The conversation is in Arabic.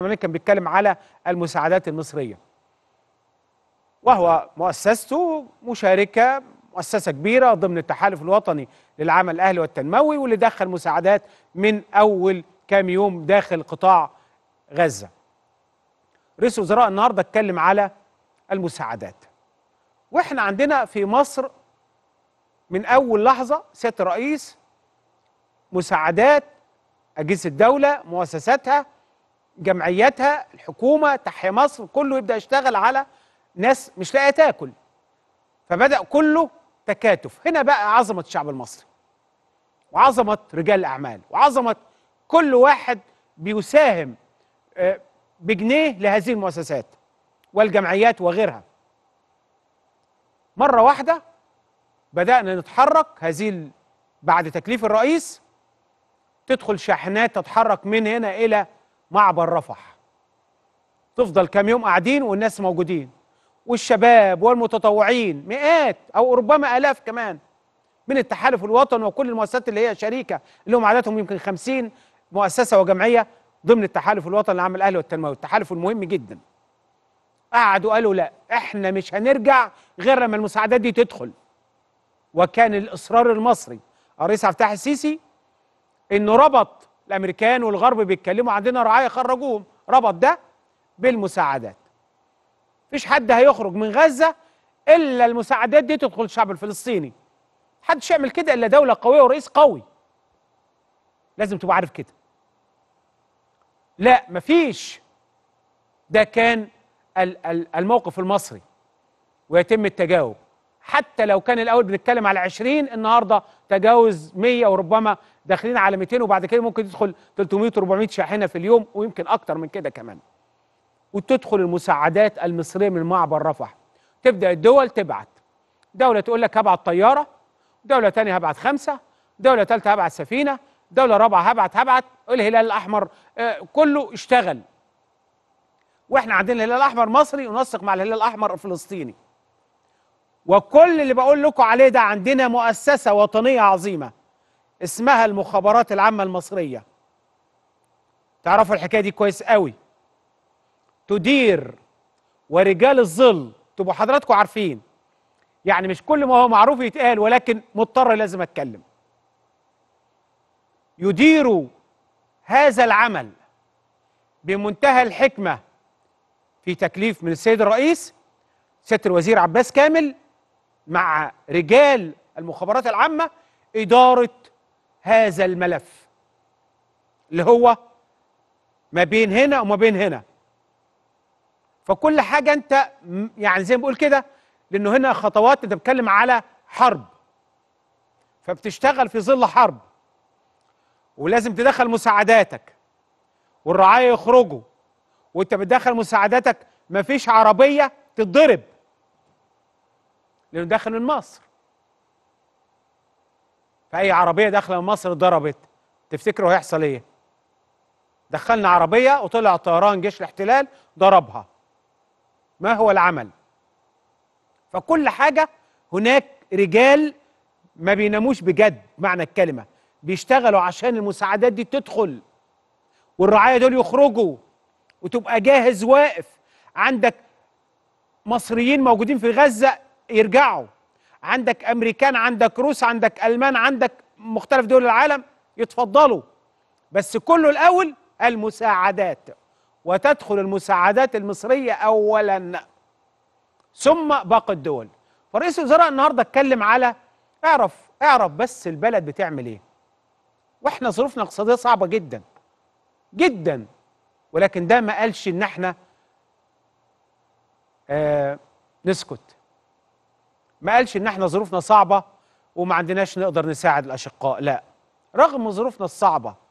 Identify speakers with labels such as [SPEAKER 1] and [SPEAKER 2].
[SPEAKER 1] البرلمان كان بيتكلم على المساعدات المصرية وهو مؤسسته مشاركة مؤسسة كبيرة ضمن التحالف الوطني للعمل الأهلي والتنموي واللي دخل مساعدات من أول كام يوم داخل قطاع غزة رئيس الوزراء النهاردة اتكلم على المساعدات وإحنا عندنا في مصر من أول لحظة سيادة الرئيس مساعدات أجهزة الدولة مؤسساتها جمعيتها الحكومه تحيا مصر كله يبدا يشتغل على ناس مش لاقيه تاكل فبدا كله تكاتف هنا بقى عظمه الشعب المصري وعظمه رجال الاعمال وعظمه كل واحد بيساهم آه، بجنيه لهذه المؤسسات والجمعيات وغيرها مره واحده بدانا نتحرك هذه بعد تكليف الرئيس تدخل شاحنات تتحرك من هنا الى معبر رفح تفضل كام يوم قاعدين والناس موجودين والشباب والمتطوعين مئات او ربما الاف كمان من التحالف الوطني وكل المؤسسات اللي هي شريكه اللي هم عددهم يمكن 50 مؤسسه وجمعيه ضمن التحالف الوطني لعمل الاهلي والتنموي التحالف المهم جدا قعدوا قالوا لا احنا مش هنرجع غير لما المساعدات دي تدخل وكان الاصرار المصري الرئيس عبد الفتاح السيسي انه ربط الامريكان والغرب بيتكلموا عندنا رعايا خرجوهم ربط ده بالمساعدات مفيش حد هيخرج من غزه الا المساعدات دي تدخل الشعب الفلسطيني محدش يعمل كده الا دوله قويه ورئيس قوي لازم تبقى عارف كده لا مفيش ده كان الموقف المصري ويتم التجاوب حتى لو كان الاول بنتكلم على 20 النهارده تجاوز 100 وربما داخلين على 200 وبعد كده ممكن تدخل 300 400 شاحنه في اليوم ويمكن اكتر من كده كمان وتدخل المساعدات المصريه من معبر رفح تبدا الدول تبعت دوله تقول لك هبعت طياره دوله ثانيه هبعت خمسه دوله ثالثه هبعت سفينه دوله رابعه هبعت هبعت الهلال الاحمر آه، كله اشتغل واحنا عندنا الهلال الاحمر مصري ونسق مع الهلال الاحمر الفلسطيني وكل اللي بقول لكم عليه ده عندنا مؤسسة وطنية عظيمة اسمها المخابرات العامة المصرية تعرفوا الحكاية دي كويس قوي تدير ورجال الظل تبقوا حضراتكم عارفين يعني مش كل ما هو معروف يتقال ولكن مضطر لازم اتكلم يديروا هذا العمل بمنتهى الحكمه في تكليف من السيد الرئيس سياده الوزير عباس كامل مع رجال المخابرات العامة إدارة هذا الملف اللي هو ما بين هنا وما بين هنا فكل حاجة أنت يعني زي ما بقول كده لأنه هنا خطوات أنت بتكلم على حرب فبتشتغل في ظل حرب ولازم تدخل مساعداتك والرعاية يخرجوا وأنت بتدخل مساعداتك مفيش عربية تتضرب لأنه داخل من مصر فأي عربية داخلة من مصر ضربت تفتكروا هيحصل إيه؟ دخلنا عربية وطلع طيران جيش الاحتلال ضربها ما هو العمل؟ فكل حاجة هناك رجال ما بيناموش بجد معنى الكلمة بيشتغلوا عشان المساعدات دي تدخل والرعاية دول يخرجوا وتبقى جاهز واقف عندك مصريين موجودين في غزة يرجعوا عندك امريكان عندك روس عندك المان عندك مختلف دول العالم يتفضلوا بس كله الاول المساعدات وتدخل المساعدات المصريه اولا ثم باقي الدول فرئيس الوزراء النهارده اتكلم على اعرف اعرف بس البلد بتعمل ايه واحنا ظروفنا الاقتصاديه صعبه جدا جدا ولكن ده ما قالش ان احنا آه نسكت ما قالش ان احنا ظروفنا صعبه وما عندناش نقدر نساعد الاشقاء لا رغم ظروفنا الصعبه